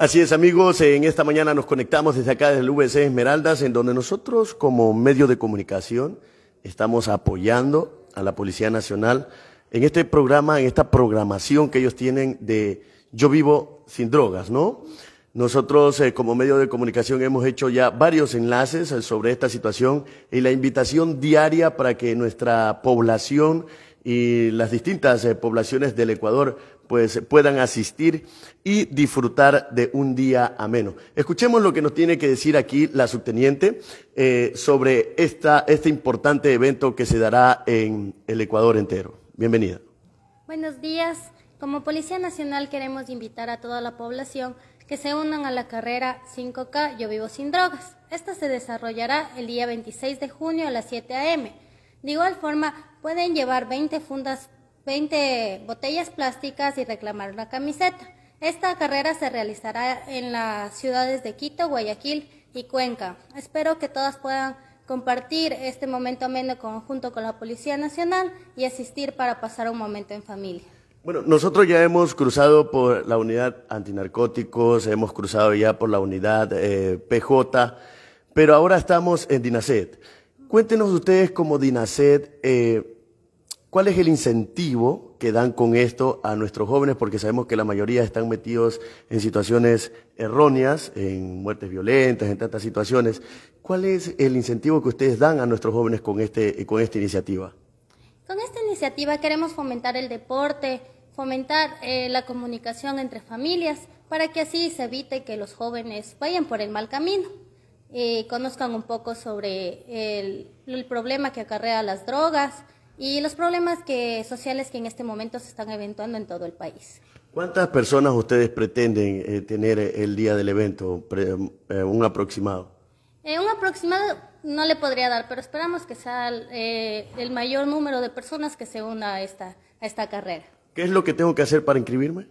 Así es, amigos, en esta mañana nos conectamos desde acá, desde el VC Esmeraldas, en donde nosotros como medio de comunicación estamos apoyando a la Policía Nacional en este programa, en esta programación que ellos tienen de Yo vivo sin drogas, ¿no? Nosotros eh, como medio de comunicación hemos hecho ya varios enlaces eh, sobre esta situación y la invitación diaria para que nuestra población y las distintas eh, poblaciones del Ecuador pues, puedan asistir y disfrutar de un día ameno. Escuchemos lo que nos tiene que decir aquí la subteniente eh, sobre esta, este importante evento que se dará en el Ecuador entero. Bienvenida. Buenos días. Como Policía Nacional queremos invitar a toda la población que se unan a la carrera 5K Yo Vivo Sin Drogas. Esta se desarrollará el día 26 de junio a las 7 a.m. De igual forma, pueden llevar 20 fundas 20 botellas plásticas y reclamar una camiseta. Esta carrera se realizará en las ciudades de Quito, Guayaquil y Cuenca. Espero que todas puedan compartir este momento ameno conjunto con la Policía Nacional y asistir para pasar un momento en familia. Bueno, nosotros ya hemos cruzado por la unidad antinarcóticos, hemos cruzado ya por la unidad eh, PJ, pero ahora estamos en DINASET. Cuéntenos ustedes cómo DINASET... Eh, ¿Cuál es el incentivo que dan con esto a nuestros jóvenes? Porque sabemos que la mayoría están metidos en situaciones erróneas, en muertes violentas, en tantas situaciones. ¿Cuál es el incentivo que ustedes dan a nuestros jóvenes con, este, con esta iniciativa? Con esta iniciativa queremos fomentar el deporte, fomentar eh, la comunicación entre familias, para que así se evite que los jóvenes vayan por el mal camino. Eh, conozcan un poco sobre el problema que acarrea las drogas, y los problemas sociales que en este momento se están eventuando en todo el país. ¿Cuántas personas ustedes pretenden eh, tener eh, el día del evento? Eh, un aproximado. un aproximado no le podría dar, pero esperamos que sea el mayor número de personas que se una a esta, a esta carrera. ¿Qué es lo que tengo que hacer para inscribirme?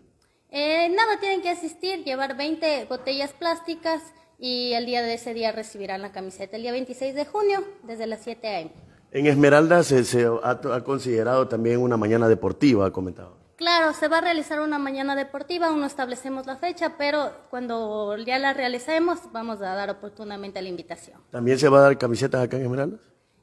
nada, tienen que asistir, llevar 20 botellas plásticas y el día de ese día recibirán la camiseta. El día 26 de junio, desde las 7 a.m. En Esmeraldas se, ha, considerado también una mañana deportiva, ha comentado. Claro, se va a realizar una mañana deportiva, aún no establecemos la fecha, pero cuando ya la realicemos vamos a dar oportunamente la invitación. ¿También se va a dar camisetas acá en Esmeraldas.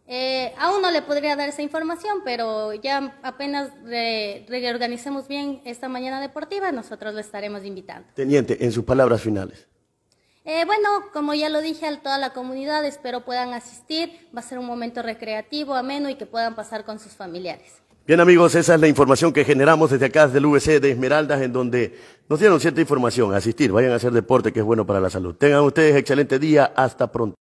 Eh, aún no le podría dar esa información, pero ya apenas reorganicemos bien esta mañana deportiva, nosotros le estaremos invitando. Teniente, en sus palabras finales. Eh, bueno, como ya lo dije a toda la comunidad, espero puedan asistir. Va a ser un momento recreativo, ameno y que puedan pasar con sus familiares. Bien amigos, esa es la información que generamos desde acá, desde el VC de Esmeraldas, en donde nos dieron cierta información. Asistir, vayan a hacer deporte que es bueno para la salud. Tengan ustedes excelente día. Hasta pronto.